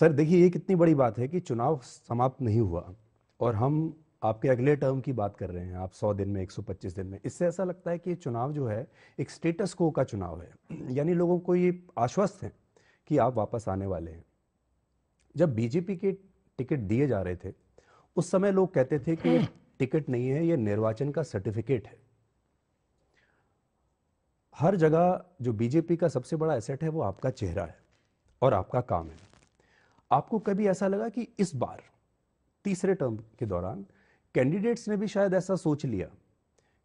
sir देखिए ये कितनी बड़ी बात है कि चुनाव समाप्त नहीं हुआ और हम आपके अगले टर्म की बात कर रहे हैं आप 100 दिन में 125 दिन में इससे ऐसा लगता है कि ये चुनाव जो है एक स्टेटस को का चुनाव है यानी लोगों को ये आश्वस्त है कि आप वापस आने वाले हैं जब बीजेपी के टिकट दिए जा रहे थे उस समय लोग कहते थे कि टिकट नहीं है ये निर्वाचन का सर्टिफिकेट है हर जगह जो बीजेपी का सबसे बड़ा एसेट है वो आपका चेहरा है और आपका काम है आपको कभी ऐसा लगा कि इस बार तीसरे टर्म के दौरान कैंडिडेट्स ने भी शायद ऐसा सोच लिया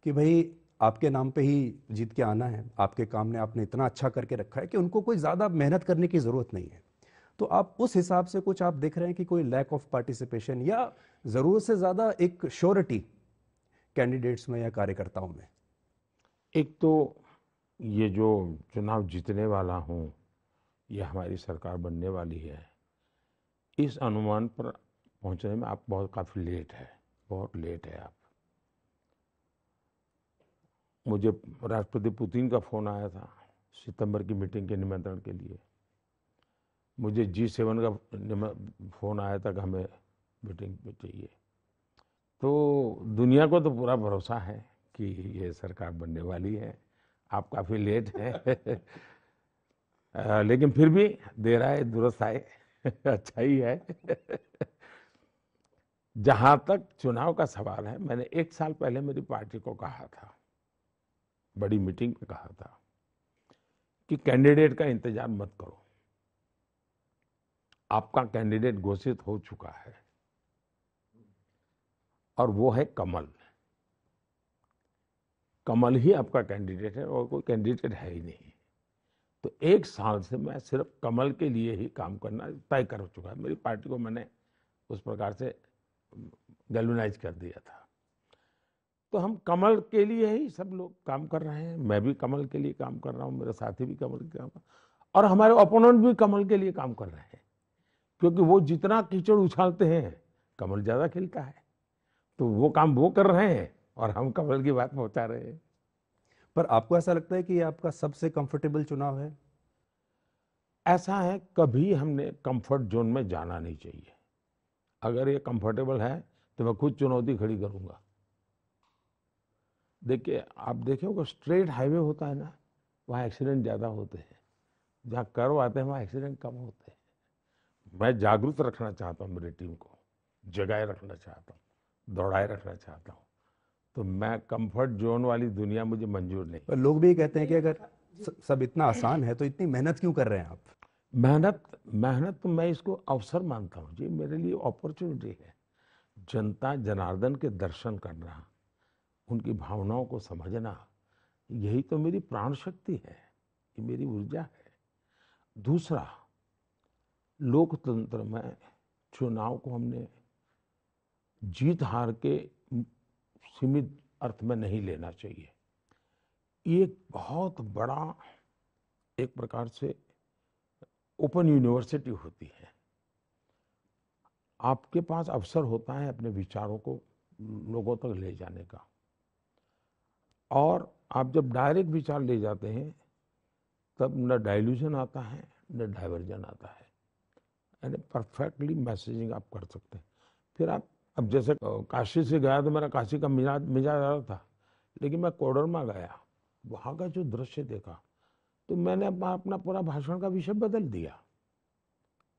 कि भाई आपके नाम पे ही जीत के आना है आपके काम ने आपने इतना अच्छा करके रखा है कि उनको कोई ज़्यादा मेहनत करने की ज़रूरत नहीं है तो आप उस हिसाब से कुछ आप देख रहे हैं कि कोई लैक ऑफ पार्टिसिपेशन या ज़रूरत से ज़्यादा एक श्योरिटी कैंडिडेट्स में या कार्यकर्ताओं में एक तो ये जो चुनाव जीतने वाला हूँ ये हमारी सरकार बनने वाली है इस अनुमान पर पहुंचने में आप बहुत काफ़ी लेट है बहुत लेट है आप मुझे राष्ट्रपति पुतिन का फ़ोन आया था सितंबर की मीटिंग के निमंत्रण के लिए मुझे जी सेवन का फ़ोन आया था कि हमें मीटिंग में चाहिए तो दुनिया को तो पूरा भरोसा है कि ये सरकार बनने वाली है आप काफ़ी लेट हैं लेकिन फिर भी देर आए दुरुस्त आए अच्छा ही है जहां तक चुनाव का सवाल है मैंने एक साल पहले मेरी पार्टी को कहा था बड़ी मीटिंग में कहा था कि कैंडिडेट का इंतजार मत करो आपका कैंडिडेट घोषित हो चुका है और वो है कमल कमल ही आपका कैंडिडेट है और कोई कैंडिडेट है ही नहीं तो एक साल से मैं सिर्फ कमल के लिए ही काम करना तय कर चुका है मेरी पार्टी को मैंने उस प्रकार से गैलनाइज कर दिया था तो हम कमल के लिए ही सब लोग काम कर रहे हैं मैं भी कमल के लिए काम कर रहा हूँ मेरे साथी भी कमल के काम कर और हमारे ओपोनेंट भी कमल के लिए काम कर रहे हैं क्योंकि वो जितना कीचड़ उछालते हैं कमल ज़्यादा खिलता है तो वो काम वो कर रहे हैं और हम कमल की बात पहुँचा रहे हैं पर आपको ऐसा लगता है कि ये आपका सबसे कंफर्टेबल चुनाव है ऐसा है कभी हमने कंफर्ट जोन में जाना नहीं चाहिए अगर ये कंफर्टेबल है तो मैं खुद चुनौती खड़ी करूंगा देखिए आप देखे होगा स्ट्रेट हाईवे होता है ना वहाँ एक्सीडेंट ज़्यादा होते हैं जहाँ कर्व आते हैं वहाँ एक्सीडेंट कम होते हैं मैं जागरूक रखना चाहता हूँ मेरी टीम को जगाए रखना चाहता हूँ दौड़ाए रखना चाहता हूँ तो मैं कंफर्ट जोन वाली दुनिया मुझे मंजूर नहीं पर लोग भी कहते हैं कि अगर सब इतना आसान है तो इतनी मेहनत क्यों कर रहे हैं आप मेहनत मेहनत तो मैं इसको अवसर मानता हूँ जी मेरे लिए अपॉर्चुनिटी है जनता जनार्दन के दर्शन करना उनकी भावनाओं को समझना यही तो मेरी प्राण शक्ति है ये मेरी ऊर्जा है दूसरा लोकतंत्र में चुनाव को हमने जीत हार के सीमित अर्थ में नहीं लेना चाहिए ये एक बहुत बड़ा एक प्रकार से ओपन यूनिवर्सिटी होती है आपके पास अवसर होता है अपने विचारों को लोगों तक ले जाने का और आप जब डायरेक्ट विचार ले जाते हैं तब न डाइल्यूशन आता है न डाइवर्जन आता है यानी परफेक्टली मैसेजिंग आप कर सकते हैं फिर आप अब जैसे काशी से गया तो मेरा काशी का मिजाज मिजाज आ था लेकिन मैं कोडरमा गया वहाँ का जो दृश्य देखा तो मैंने अपना अपना पूरा भाषण का विषय बदल दिया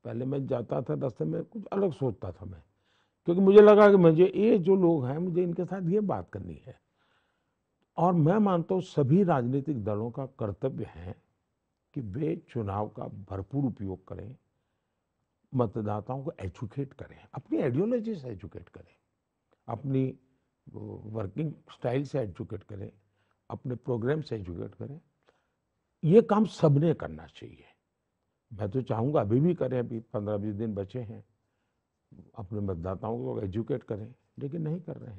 पहले मैं जाता था रास्ते में कुछ अलग सोचता था मैं क्योंकि मुझे लगा कि मुझे ये जो लोग हैं मुझे इनके साथ ये बात करनी है और मैं मानता हूँ सभी राजनीतिक दलों का कर्तव्य है कि वे चुनाव का भरपूर उपयोग करें मतदाताओं को एजुकेट करें अपनी आइडियोलॉजी से एजुकेट करें अपनी वर्किंग स्टाइल से एजुकेट करें अपने प्रोग्राम से एजुकेट करें ये काम सबने करना चाहिए मैं तो चाहूँगा अभी भी करें अभी पंद्रह बीस दिन बचे हैं अपने मतदाताओं को एजुकेट करें लेकिन नहीं कर रहे हैं